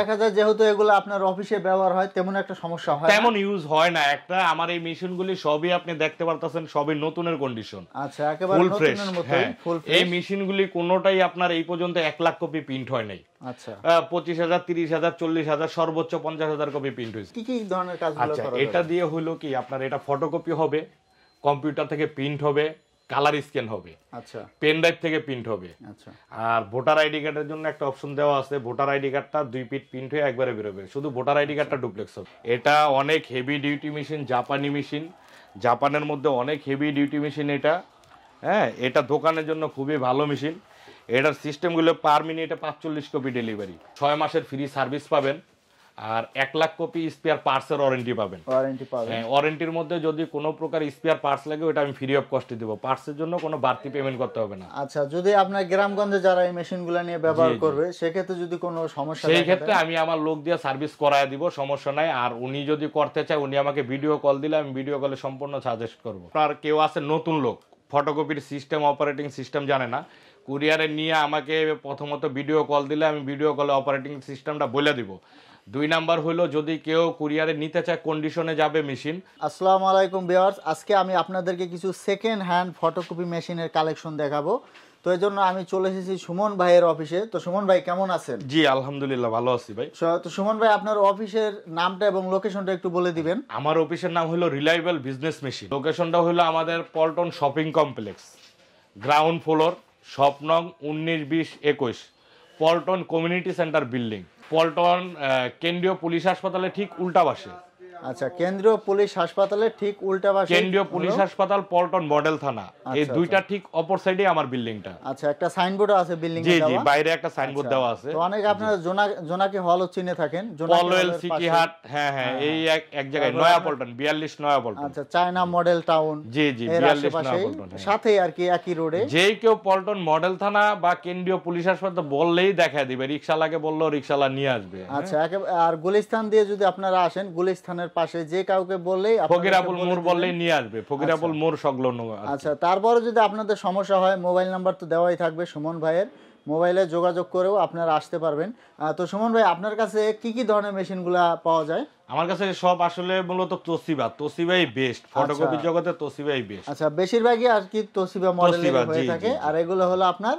দেখা যায় যেহেতু এগুলো আপনার অফিসে ব্যবহার হয় তেমন একটা সমস্যা হয় তেমন ইউজ হয় না একটা আমার এই মেশিনগুলি সবই আপনি দেখতে পারতেছেন সবই নতুনের কন্ডিশন আচ্ছা একেবারে ফুল ফ্রেশ হ্যাঁ। এই মেশিনগুলি কোনোটাই আপনার এই পর্যন্ত এক লাখ কপি প্রিন্ট হয় নাই আচ্ছা পঁচিশ হাজার তিরিশ হাজার চল্লিশ হাজার সর্বোচ্চ পঞ্চাশ হাজার কপি প্রিন্ট হয়েছে কি কি ধরনের কাজ আচ্ছা এটা দিয়ে হলো কি আপনার এটা ফটোকপি হবে কম্পিউটার থেকে প্রিন্ট হবে কালার স্ক্যান হবে আচ্ছা পেন ড্রাইভ থেকে প্রিন্ট হবে আচ্ছা আর ভোটার আইডি কার্ডের জন্য একটা অপশন দেওয়া আছে ভোটার আইডি কার্ডটা দুই পিট প্রিন্ট হয়ে একবারে বেরোবে শুধু ভোটার আইডি কার্ডটা ডুপ্লেক্স হবে এটা অনেক হেভি ডিউটি মেশিন জাপানি মেশিন জাপানের মধ্যে অনেক হেভি ডিউটি মেশিন এটা হ্যাঁ এটা দোকানের জন্য খুবই ভালো মেশিন এটার সিস্টেমগুলো পার মিনিটে পাঁচচল্লিশ কপি ডেলিভারি ছয় মাসের ফ্রি সার্ভিস পাবেন আর এক লাখ কপি স্পেয়ার পার্টসের ওয়ারেন্টি পাবেন ওয়ারেন্টি পাবেন হ্যাঁ ওয়ারেন্টির মধ্যে যদি কোনো প্রকার স্পেয়ার পার্টস লাগে ওটা আমি ফ্রি অফ কস্টে পার্টস এর জন্য কোনো বাড়তি পেমেন্ট করতে হবে না আচ্ছা যদি আপনার গ্রামগঞ্জে যারা এই মেশিনগুলো নিয়ে ব্যবহার করবে সেক্ষেত্রে যদি কোনো সমস্যা সেই ক্ষেত্রে আমি আমার লোক দিয়ে সার্ভিস করায় দিব সমস্যা নাই আর উনি যদি করতে চায় উনি আমাকে ভিডিও কল দিলে আমি ভিডিও কলে সম্পূর্ণ সাজেস্ট করবো আর কেউ আছে নতুন লোক ফটোকপির সিস্টেম অপারেটিং সিস্টেম জানে না কুরিয়ারে নিয়ে আমাকে প্রথমত ভিডিও কল দিলে আমি ভিডিও কলে অপারেটিং সিস্টেমটা বলে দিব দুই নাম্বার হলো যদি কেউ কুরিয়ারে নিতে চায় কন্ডিশনে যাবে মেশিন আসসালামু আলাইকুম বিয়ার্স আজকে আমি আপনাদেরকে কিছু সেকেন্ড হ্যান্ড ফটোকপি মেশিনের কালেকশন দেখাবো তো এই জন্য আমি চলে এসেছি সুমন ভাইয়ের অফিসে তো সুমন ভাই কেমন আছেন জি আলহামদুলিল্লাহ ভালো আছি ভাই তো সুমন ভাই আপনার অফিসের নামটা এবং লোকেশনটা একটু বলে দিবেন আমার অফিসের নাম হলো রিলায়েবল বিজনেস মেশিন লোকেশনটা হলো আমাদের Paltan shopping complex ground floor স্বপ্নং উনিশ বিশ একুশ Paltan community centre building Paltan কেন্দ্রীয় পুলিশ হাসপাতালে ঠিক উল্টা বাসে আচ্ছা কেন্দ্রীয় পুলিশ হাসপাতালে ঠিক উল্টা পাশে কেন্দ্রীয় পুলিশ হাসপাতাল পল্টন মডেল থানা এই আচ্ছা, আচ্ছা। দুইটা ঠিক অপর সাইডে আমার বিল্ডিংটা আচ্ছা একটা সাইনবোর্ড আছে বিল্ডিং জি জি বাইরে একটা সাইনবোর্ড আচ্ছা, দেওয়া আছে তো অনেক আপনারা জোনা জোনাকি হল চিনে থাকেন পলওয়েল সিটি হাট হ্যাঁ, হ্যাঁ হ্যাঁ এই এক এক জায়গায় নয়া পল্টন 42 নয়া পল্টন আচ্ছা চায়না মডেল টাউন জি জি 42 নয়া পল্টন হ্যাঁ। সাথে আর কি একই রোডে যেই কেউ পল্টন মডেল থানা বা কেন্দ্রীয় পুলিশ হাসপাতাল বললেই দেখা দিবে রিকশালাকে বললো রিকশালা নিয়ে আসবে হ্যাঁ। আচ্ছা আর গুলিস্তান দিয়ে যদি আপনারা আসেন গুলিস্তানের আপনার পাশে যে কাউকে বললেই ফকিরাবুল মোর বললেই নিয়ে আসবে ফকিরাবুল আচ্ছা। মোর সংলগ্ন আচ্ছা তারপরে যদি আপনাদের সমস্যা হয় মোবাইল নাম্বার তো দেওয়াই থাকবে সুমন ভাইয়ের মোবাইলে যোগাযোগ করেও আপনারা আসতে পারবেন তো সুমন ভাই আপনার কাছে কি কি ধরনের মেশিনগুলো পাওয়া যায় আমার কাছে সব আসলে মূলত তোসিবা তোসিবাই বেস্ট আচ্ছা। ফটোকপি জগতে তোসিবাই বেস্ট আচ্ছা বেশিরভাগই আর কি তোসিবা মডেল হয়ে থাকে আর এগুলো হলো আপনার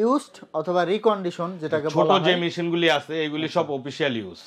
ইউজড অথবা রিকন্ডিশন যেটাকে ছোট যে মেশিনগুলি আছে এগুলি আচ্ছা। সব অফিশিয়াল ইউজ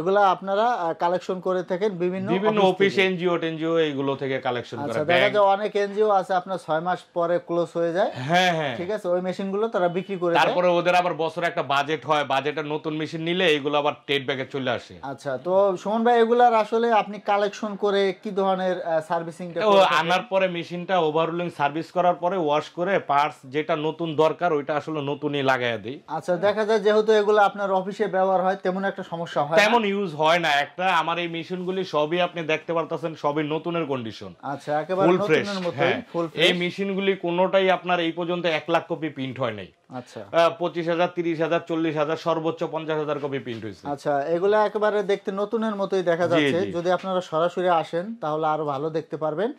এগুলা আপনারা কালেকশন করে থাকেন বিভিন্ন বিভিন্ন অফিস এনজিও টেনজিও এইগুলো থেকে কালেকশন করা আচ্ছা দেখা যায় অনেক এনজিও আছে আপনার 6 মাস পরে ক্লোজ হয়ে যায় হ্যাঁ হ্যাঁ ঠিক আছে ওই মেশিনগুলো তারা বিক্রি করে দেয় তারপরে ওদের আবার বছরে একটা বাজেট হয় বাজেটের নতুন মেশিন নিলে এগুলো আবার টেট ব্যাগে চলে আসে আচ্ছা তো সুমন ভাই এগুলার আসলে আপনি কালেকশন করে কি ধরনের সার্ভিসিং ও আনার পরে মেশিনটা ওভারহোলিং সার্ভিস করার পরে ওয়াশ করে পার্টস যেটা নতুন দরকার ওইটা আসলে নতুনই লাগায় দেই আচ্ছা দেখা যায় যেহেতু এগুলো আপনার অফিসে ব্যবহার হয় তেমন একটা সমস্যা হয় তেমন তেমন ইউজ হয় না একটা আমার এই মেশিনগুলি সবই আপনি দেখতে পারতেছেন সবই নতুনের কন্ডিশন আচ্ছা একেবারে ফুল ফ্রেশ হ্যাঁ। এই মেশিনগুলি কোনোটাই আপনার এই পর্যন্ত এক লাখ কপি প্রিন্ট হয় নাই আচ্ছা পঁচিশ হাজার তিরিশ হাজার চল্লিশ হাজার সর্বোচ্চ পঞ্চাশ হাজার কপি প্রিন্ট হয়েছে আচ্ছা এগুলো একেবারে দেখতে নতুনের মতোই দেখা যাচ্ছে যদি আপনারা সরাসরি আসেন তাহলে আরো ভালো দেখতে পারবেন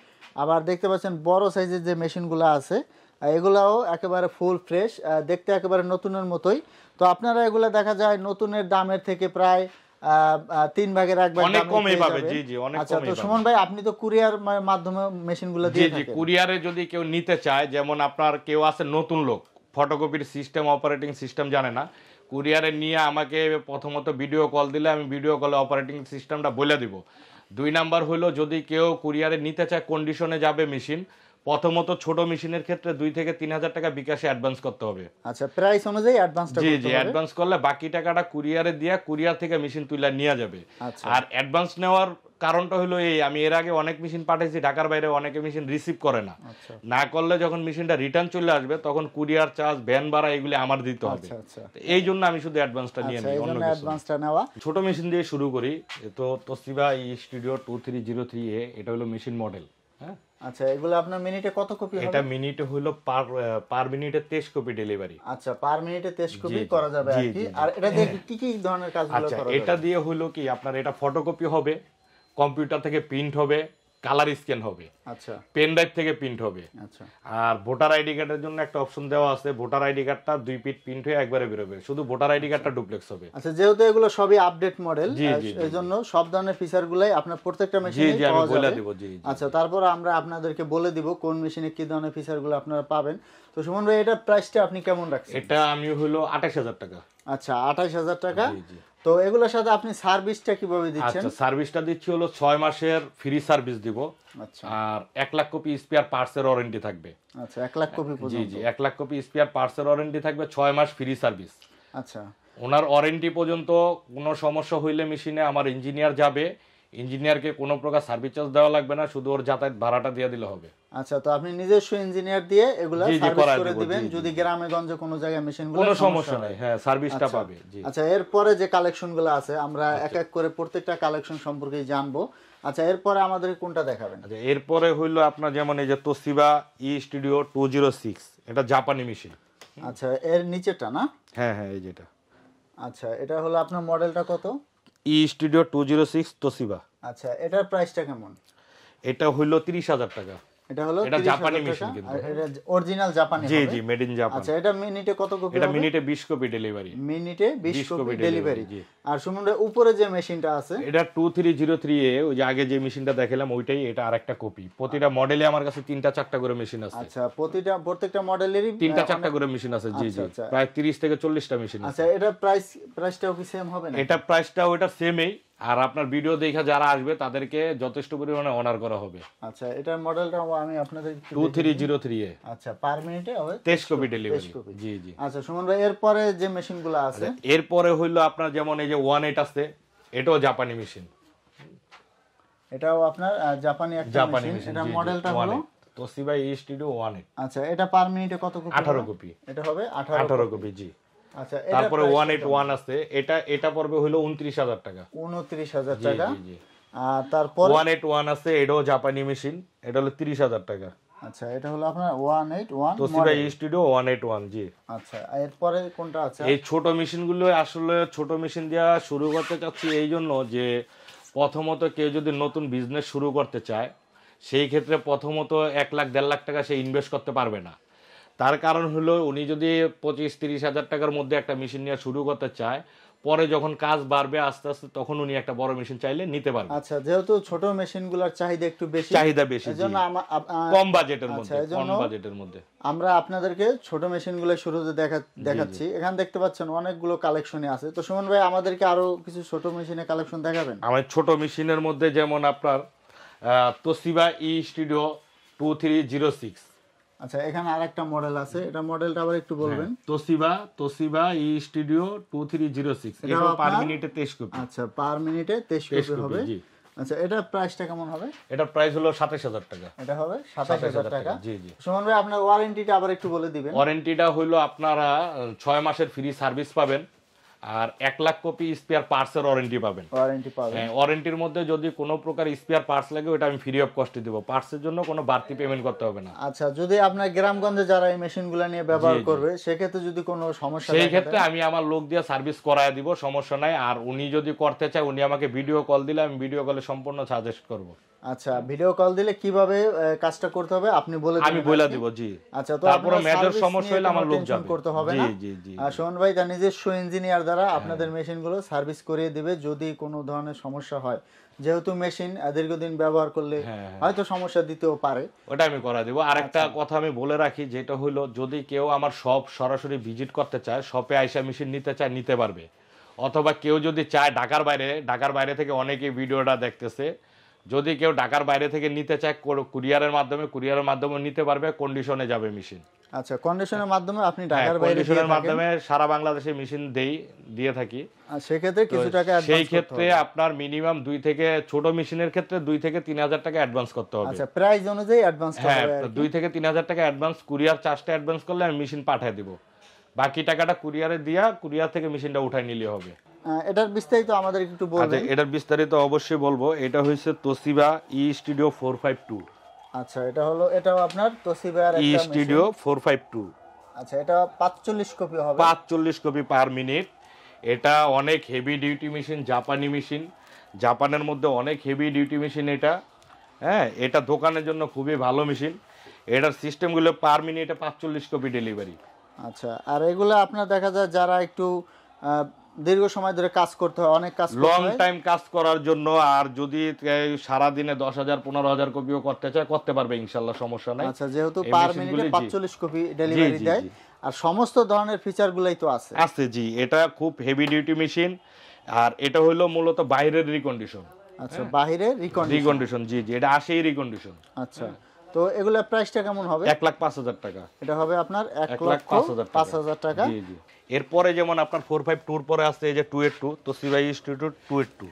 আবার দেখতে পাচ্ছেন বড় সাইজের যে মেশিনগুলো আছে এগুলাও একেবারে ফুল ফ্রেশ দেখতে একেবারে নতুনের মতোই তো আপনারা এগুলো দেখা যায় নতুনের দামের থেকে প্রায় তিন ভাগের এক ভাগ অনেক কমে পাবে জি জি অনেক আচ্ছা তো সুমন ভাই আপনি তো কুরিয়ার মাধ্যমে মেশিনগুলো দিয়ে থাকেন জি জি কুরিয়ারে যদি কেউ নিতে চায় যেমন আপনার কেউ আছে নতুন লোক ফটোকপির সিস্টেম অপারেটিং সিস্টেম জানে না কুরিয়ারে নিয়ে আমাকে প্রথমত ভিডিও কল দিলে আমি ভিডিও কলে অপারেটিং সিস্টেমটা বলে দিব দুই নাম্বার হলো যদি কেউ কুরিয়ারে নিতে চায় কন্ডিশনে যাবে মেশিন প্রথমত ছোট মেশিনের ক্ষেত্রে দুই থেকে তিন হাজার টাকা বিকাশে অ্যাডভান্স করতে হবে আচ্ছা প্রাইস অনুযায়ী অ্যাডভান্স জি জি অ্যাডভান্স করলে বাকি টাকাটা কুরিয়ারে দিয়ে কুরিয়ার থেকে মেশিন তুলে নিয়ে যাবে আচ্ছা। আর অ্যাডভান্স নেওয়ার কারণটা হলো এই আমি এর আগে অনেক মেশিন পাঠিয়েছি ঢাকার বাইরে অনেকে মেশিন রিসিভ করে না আচ্ছা। না করলে যখন মেশিনটা রিটার্ন চলে আসবে তখন কুরিয়ার চার্জ ভ্যান ভাড়া এগুলি আমার দিতে হবে আচ্ছা, এই জন্য আমি শুধু অ্যাডভান্সটা নিয়ে নিই অন্য অ্যাডভান্সটা নেওয়া ছোট মেশিন দিয়ে শুরু করি তো Toshiba studio two three zero three A এটা হলো মেশিন মডেল হ্যাঁ? আচ্ছা এগুলো আপনার মিনিটে কত কপি হবে এটা মিনিটে হলো পার পার মিনিটে 23 কপি ডেলিভারি আচ্ছা পার মিনিটে 23 কপি করা যাবে আর কি আর এটা দিয়ে কি কি ধরনের কাজগুলো আচ্ছা, করা যাবে আচ্ছা এটা দিয়ে হলো কি আপনার এটা ফটোকপি হবে কম্পিউটার থেকে প্রিন্ট হবে কালার স্ক্যান হবে আচ্ছা পেন ড্রাইভ থেকে প্রিন্ট হবে আচ্ছা আর ভোটার আইডি কার্ডের জন্য একটা অপশন দেওয়া আছে ভোটার আইডি কার্ডটা দুই পিট প্রিন্ট হয়ে একবারে বের হবে শুধু ভোটার আইডি কার্ডটা আচ্ছা। ডুপ্লেক্স হবে আচ্ছা যেহেতু এগুলো সবই আপডেট মডেল এই জন্য সব ধরনের ফিচারগুলাই আপনার প্রত্যেকটা মেশিনে পাওয়া যাবে দিব জি আচ্ছা তারপর আমরা আপনাদেরকে বলে দিব কোন মেশিনে কি ধরনের ফিচারগুলো আপনারা পাবেন তো সুমন ভাই এটা প্রাইসটা আপনি কেমন রাখছেন এটা আমি হলো 28000 টাকা আচ্ছা 28000 টাকা তো এগুলোর সাথে আপনি সার্ভিসটা কিভাবে দিচ্ছেন আচ্ছা সার্ভিসটা দিচ্ছি হলো 6 মাসের ফ্রি সার্ভিস দিব আচ্ছা আর 1 লাখ কপি স্পেয়ার এর ওয়ারেন্টি থাকবে আচ্ছা 1 লাখ কপি পর্যন্ত জি জি 1 লাখ কপি স্পেয়ার এর ওয়ারেন্টি থাকবে 6 মাস ফ্রি সার্ভিস আচ্ছা ওনার ওয়ারেন্টি পর্যন্ত কোনো সমস্যা হইলে মেশিনে আমার ইঞ্জিনিয়ার যাবে ইঞ্জিনিয়ারকে কোনো প্রকার সার্ভিস চার্জ দেওয়া লাগবে না শুধু ওর যাতায়াত ভাড়াটা দিয়ে দিলে হবে আচ্ছা তো আপনি নিজস্ব ইঞ্জিনিয়ার দিয়ে এগুলা সার্ভিস করে দিবেন যদি গ্রামে গঞ্জে কোনো জায়গায় মেশিন গুলো কোনো সমস্যা নাই হ্যাঁ সার্ভিসটা আচ্ছা, পাবে জি আচ্ছা এরপরে যে কালেকশন গুলো আছে আমরা আচ্ছা। এক এক করে প্রত্যেকটা কালেকশন সম্পর্কে জানবো আচ্ছা এরপরে আমাদের কোনটা দেখাবেন আচ্ছা এরপরে হইলো আপনার যেমন এই যে তোসিবা ই স্টুডিও 206 এটা জাপানি মেশিন আচ্ছা এর নিচেটা না হ্যাঁ হ্যাঁ এই যেটা আচ্ছা এটা হলো আপনার মডেলটা কত e studio two zero six Toshiba আচ্ছা এটার প্রাইসটা কেমন এটা হইল তিরিশ হাজার টাকা এটা হলো এটা জাপানি মেশিন কিন্তু এটা অরিজিনাল জাপানি জি জি মেড ইন জাপান আচ্ছা এটা মিনিটে কত কপি এটা মিনিটে 20 কপি ডেলিভারি মিনিটে 20 কপি ডেলিভারি আর সুমন উপরে যে মেশিনটা আছে এটা 2303 এ ওই যে আগে যে মেশিনটা দেখালাম ওইটাই এটা আরেকটা কপি প্রতিটা মডেলে আচ্ছা। আমার কাছে তিনটা চারটা করে মেশিন আছে আচ্ছা প্রতিটা প্রত্যেকটা মডেলেরই তিনটা চারটা মানে- করে মেশিন আছে জি জি আচ্ছা, আচ্ছা। প্রায় 30 থেকে 40টা মেশিন আছে আচ্ছা এটা প্রাইস প্রাইসটাও কি সেম হবে না এটা প্রাইসটা এটা সেমই আর আপনার ভিডিও দেখে যারা আসবে তাদেরকে যথেষ্ট পরিমাণে অনার করা হবে আচ্ছা এটার মডেলটা আমি আপনাদের 2303 এ আচ্ছা পার মিনিটে হবে 23 কপি ডেলিভারি জি জি আচ্ছা সুমন ভাই এরপরে যে মেশিনগুলো আচ্ছা, আছে এরপরে হইলো আপনার যেমন এই যে 18 আছে এটাও জাপানি মেশিন এটাও আপনার জাপানি একটা জাপানি মেশিন এটা মডেলটা হলো তো সিবাই স্টুডিও 18 আচ্ছা এটা পার মিনিটে কত কপি 18 কপি এটা হবে 18 18 কপি জি আচ্ছা, তারপরে ওয়ান এইট ওয়ান আছে এটা এটা উনত্রিশ হাজার টাকা উনত্রিশ হাজার টাকা আর তারপর ওয়ান এইট ওয়ান আছে এটাও জাপানি মেশিন এটা হলো তিরিশ হাজার টাকা আচ্ছা এটা হলো আপনার স্টুডিও জি আচ্ছা এরপরে কোনটা আছে এই ছোট গুলো আসলে ছোট মেশিন দিয়া শুরু করতে চাচ্ছি এই জন্য যে প্রথমত কেউ যদি নতুন বিজনেস শুরু করতে চায় সেই ক্ষেত্রে প্রথমত এক লাখ দেড় লাখ টাকা সে ইনভেস্ট করতে পারবে না তার কারণ হলো উনি যদি পঁচিশ তিরিশ হাজার টাকার মধ্যে একটা মেশিন নিয়ে শুরু করতে চায় পরে যখন কাজ বাড়বে আস্তে আস্তে তখন উনি একটা বড় মেশিন চাইলে নিতে পারবে আচ্ছা যেহেতু ছোট গুলার চাহিদা একটু বেশি চাহিদা বেশি কম বাজেটের আচ্ছা, মধ্যে কম বাজেটের মধ্যে আমরা আপনাদেরকে ছোট মেশিনগুলো শুরুতে দেখাচ্ছি এখানে দেখতে পাচ্ছেন অনেকগুলো কালেকশনই আছে তো সুমন ভাই আমাদেরকে আরো কিছু ছোট মেশিনের কালেকশন দেখাবেন আমার ছোট মেশিনের মধ্যে যেমন আপনার তোসিবা ই studio two three zero six আচ্ছা এখানে আরেকটা মডেল আছে এটা মডেলটা আবার একটু হ্যাঁ, বলবেন তোসিবা তোসিবা ই স্টুডিও 2306 এটা পার মিনিটে 23 কপি আচ্ছা পার মিনিটে 23 কপি হবে আচ্ছা এটা প্রাইসটা কেমন হবে এটা প্রাইস হলো 27000 টাকা এটা হবে 27000 টাকা জি জি সুমন ভাই আপনার ওয়ারেন্টিটা আবার একটু বলে দিবেন ওয়ারেন্টিটা হলো আপনারা 6 মাসের ফ্রি সার্ভিস পাবেন আর এক লাখ কপি স্পেয়ার পার্টসের ওয়ারেন্টি পাবেন ওয়ারেন্টি পাবেন ওয়ারেন্টির হ্যাঁ, মধ্যে যদি কোনো প্রকার স্পেয়ার পার্টস লাগে ওটা আমি ফ্রি অফ কস্টে দেবো পার্টসের জন্য কোনো বাড়তি পেমেন্ট করতে হবে না আচ্ছা যদি আপনার গ্রামগঞ্জে যারা এই মেশিনগুলো নিয়ে ব্যবহার করবে সেক্ষেত্রে যদি কোনো সমস্যা সেই ক্ষেত্রে আমি আমার লোক দিয়ে সার্ভিস করায় দিব সমস্যা নাই আর উনি যদি করতে চায় উনি আমাকে ভিডিও কল দিলে আমি ভিডিও কলে সম্পূর্ণ সাজেস্ট করবো আচ্ছা ভিডিও কল দিলে কিভাবে কাজটা করতে হবে আপনি বলে আমি বলে দেব জি আচ্ছা তো তারপরে মেজর সমস্যা হলে আমার লোক যাবে করতে হবে না জি জি আর সোহন ভাই তার নিজস্ব ইঞ্জিনিয়ার দ্বারা হ্যাঁ। আপনাদের মেশিন গুলো সার্ভিস করিয়ে দিবে যদি কোনো ধরনের সমস্যা হয় যেহেতু মেশিন দীর্ঘদিন ব্যবহার করলে হ্যাঁ, হ্যাঁ। হয়তো সমস্যা দিতেও পারে ওটা আমি করা দেবো আরেকটা আচ্ছা। কথা আমি বলে রাখি যেটা হলো যদি কেউ আমার শপ সরাসরি ভিজিট করতে চায় শপে আইসা মেশিন নিতে চায় নিতে পারবে অথবা কেউ যদি চায় ঢাকার বাইরে ঢাকার বাইরে থেকে অনেকেই ভিডিওটা দেখতেছে যদি কেউ ঢাকার বাইরে থেকে নিতে চায় কুরিয়ারের মাধ্যমে কুরিয়ারের মাধ্যমে নিতে পারবে কন্ডিশনে যাবে মেশিন আচ্ছা কন্ডিশনের মাধ্যমে আপনি হ্যাঁ, ঢাকার বাইরে কন্ডিশনের মাধ্যমে সারা বাংলাদেশে মেশিন দেই দিয়ে থাকি সেক্ষেত্রে কিছু টাকা সেই ক্ষেত্রে আপনার মিনিমাম দুই থেকে ছোট মেশিনের ক্ষেত্রে দুই থেকে তিন হাজার টাকা অ্যাডভান্স করতে হবে আচ্ছা প্রাইস অনুযায়ী অ্যাডভান্স হ্যাঁ দুই থেকে তিন হাজার টাকা অ্যাডভান্স কুরিয়ার চার্জটা অ্যাডভান্স করলে আমি মেশিন পাঠিয়ে দিব বাকি টাকাটা কুরিয়ারে দিয়া কুরিয়ার থেকে মেশিনটা উঠাই নিলে হবে এটার বিস্তারিত আমাদের একটু আচ্ছা, বলবেন এটার বিস্তারিত অবশ্যই বলবো এটা হয়েছে তোসিবা ই স্টুডিও ফোর ফাইভ টু আচ্ছা এটা হলো এটাও আপনার তোসিবার e studio four five two আচ্ছা এটা পাঁচচল্লিশ কপি হবে পাঁচচল্লিশ কপি পার মিনিট এটা অনেক হেভি ডিউটি মেশিন জাপানি মেশিন জাপানের মধ্যে অনেক হেভি ডিউটি মেশিন এটা হ্যাঁ এটা দোকানের জন্য খুবই ভালো মেশিন এটার সিস্টেমগুলো পার মিনিটে পাঁচচল্লিশ কপি ডেলিভারি আচ্ছা আর এগুলো আপনার দেখা যায় যারা একটু দীর্ঘ সময় ধরে কাজ করতে হয় অনেক কাজ লং টাইম কাজ করার জন্য আর যদি সারা দিনে দশ হাজার পনেরো হাজার কপিও করতে চায় করতে পারবে ইনশাল্লাহ সমস্যা নাই আচ্ছা যেহেতু পার মিনিটে পাঁচচল্লিশ কপি ডেলিভারি দেয় আর সমস্ত ধরনের ফিচারগুলাই তো আছে আছে জি এটা খুব হেভি ডিউটি মেশিন আর এটা হলো মূলত বাইরের রিকন্ডিশন আচ্ছা বাইরের রিকন্ডিশন জি জি এটা আসেই রিকন্ডিশন আচ্ছা তো এগুলা প্রাইসটা কেমন হবে এক লাখ পাঁচ হাজার টাকা এটা হবে আপনার এক লাখ পাঁচ হাজার পাঁচ হাজার টাকা জি জি এরপরে যেমন আপনার ফোর ফাইভ পরে আসছে এই যে টু টু তো সিবাই ইনস্টিটিউট টু টু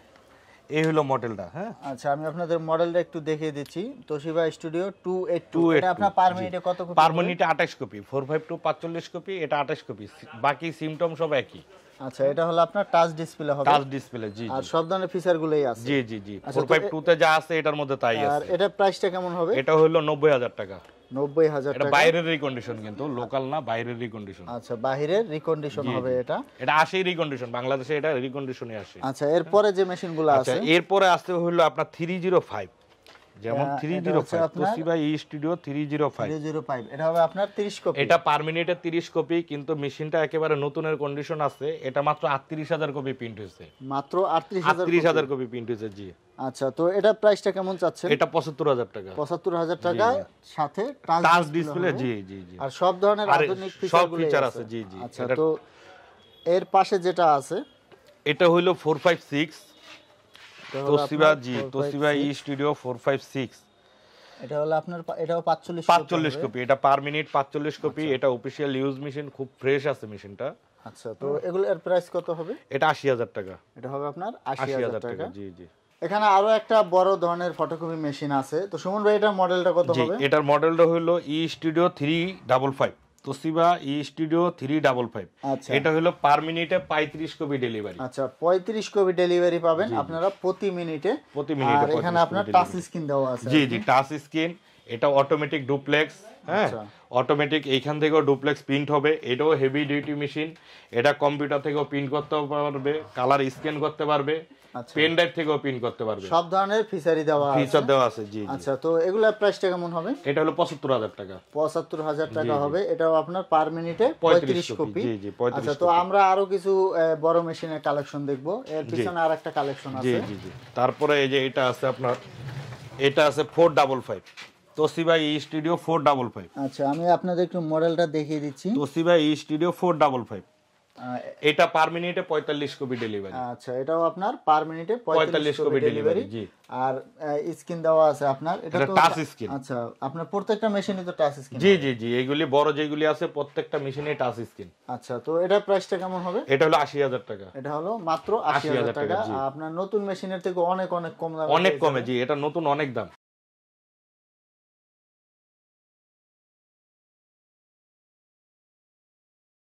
এই হলো মডেলটা হ্যাঁ আচ্ছা আমি আপনাদের মডেলটা একটু দেখিয়ে দিচ্ছি তোশিবা স্টুডিও 282 এটা আপনার পার মিনিটে কত কপি পার মিনিটে 28 কপি 452 45 কপি এটা 28 কপি বাকি সিমটম সব একই আচ্ছা এটা হলো আপনার টাচ ডিসপ্লে হবে টাচ ডিসপ্লে জি আর সব ধরনের ফিচার গুলোই আছে জি জি জি 452 আচ্ছা, তে যা আছে এটার মধ্যে তাই আছে আর এটা প্রাইসটা কেমন হবে এটা হলো 90000 টাকা 90000 টাকা এটা বাইরের রিকন্ডিশন কিন্তু লোকাল না বাইরের রিকন্ডিশন আচ্ছা বাইরের রিকন্ডিশন হবে এটা এটা আসে রিকন্ডিশন বাংলাদেশে এটা রিকন্ডিশনই আসে আচ্ছা এরপরে যে মেশিনগুলো আচ্ছা, আছে আচ্ছা এরপরে আসতে হলো আপনার 305 যেমন 305 Toshiba E studio three zero five zero five এটা হবে আপনার তিরিশ কপি এটা পার মিনিটে তিরিশ কপি কিন্তু মেশিনটা একেবারে নতুনের কন্ডিশন আছে এটা মাত্র আটত্রিশ হাজার কপি প্রিন্ট হয়েছে মাত্র আটত্রিশ হাজার কপি প্রিন্ট হয়েছে জি আচ্ছা তো এটা প্রাইসটা কেমন চাচ্ছে এটা 75000 টাকা 75000 টাকা সাথে টাচ ডিসপ্লে জি জি জি আর সব ধরনের আধুনিক ফিচারগুলো ফিচার আছে জি জি আচ্ছা তো এর পাশে যেটা আছে এটা হলো 456 তোসিবা জি তোসিবা ই স্টুডিও 456 এটা হলো আপনার এটাও 45 45 কপি এটা পার মিনিট 45 কপি এটা অফিশিয়াল ইউজ মেশিন খুব ফ্রেশ আছে মেশিনটা আচ্ছা তো এগুলো এর প্রাইস কত হবে এটা 80000 টাকা এটা হবে আপনার 80000 টাকা জি জি এখানে আরো একটা বড় ধরনের ফটোকপি মেশিন আছে তো সুমন ভাই এটার মডেলটা কত হবে এটার মডেলটা হলো ই স্টুডিও 355 তোসিবা ই স্টুডিও থ্রি ডাবল ফাইভ আচ্ছা। এটা হলো পার মিনিটে পঁয়ত্রিশ কপি ডেলিভারি আচ্ছা পঁয়ত্রিশ কপি ডেলিভারি পাবেন আপনারা প্রতি মিনিটে প্রতি মিনিটে এখানে আপনার টাচ স্ক্রিন দেওয়া আছে জি জি টাচ স্ক্রিন এটা অটোমেটিক ডুপ্লেক্স হ্যাঁ অটোমেটিক আচ্ছা। এইখান থেকেও ডুপ্লেক্স প্রিন্ট হবে এটাও হেভি ডিউটি মেশিন এটা কম্পিউটার থেকেও প্রিন্ট করতে পারবে কালার স্ক্যান করতে পারবে পেন আচ্ছা। ড্রাইভ থেকেও প্রিন্ট করতে পারবে সব ধরনের ফিচারি দেওয়া ফিচার দেওয়া আছে জি আচ্ছা তো এগুলা প্রাইসটা কেমন হবে এটা হলো পঁচাত্তর হাজার টাকা পঁচাত্তর হাজার টাকা হবে এটাও আপনার পার মিনিটে পঁয়ত্রিশ কপি জি আচ্ছা তো আমরা আরো কিছু বড় মেশিনের কালেকশন দেখব এর পিছনে আরেকটা কালেকশন আছে জি জি তারপরে এই যে এটা আছে আপনার এটা আছে ফোর ডাবল 455 তোসিবা ই স্টুডিও ফোর ডাবল ফাইভ আচ্ছা আমি আপনাদের একটু মডেলটা দেখিয়ে দিচ্ছি তোসিবা ই স্টুডিও ফোর ডাবল ফাইভ এটা পার মিনিটে পঁয়তাল্লিশ কপি ডেলিভারি আচ্ছা এটাও আপনার পার মিনিটে পঁয়তাল্লিশ কপি ডেলিভারি আর স্ক্রিন দেওয়া আছে আপনার এটা টাচ স্ক্রিন আচ্ছা আপনার প্রত্যেকটা মেশিনে তো টাচ স্ক্রিন জি জি জি এগুলি বড় যেগুলি আছে প্রত্যেকটা মেশিনে টাচ স্ক্রিন আচ্ছা তো এটা প্রাইসটা কেমন হবে এটা হলো আশি হাজার টাকা এটা হলো মাত্র আশি হাজার টাকা আপনার নতুন মেশিনের থেকে অনেক অনেক কম দাম অনেক কমে জি এটা নতুন অনেক দাম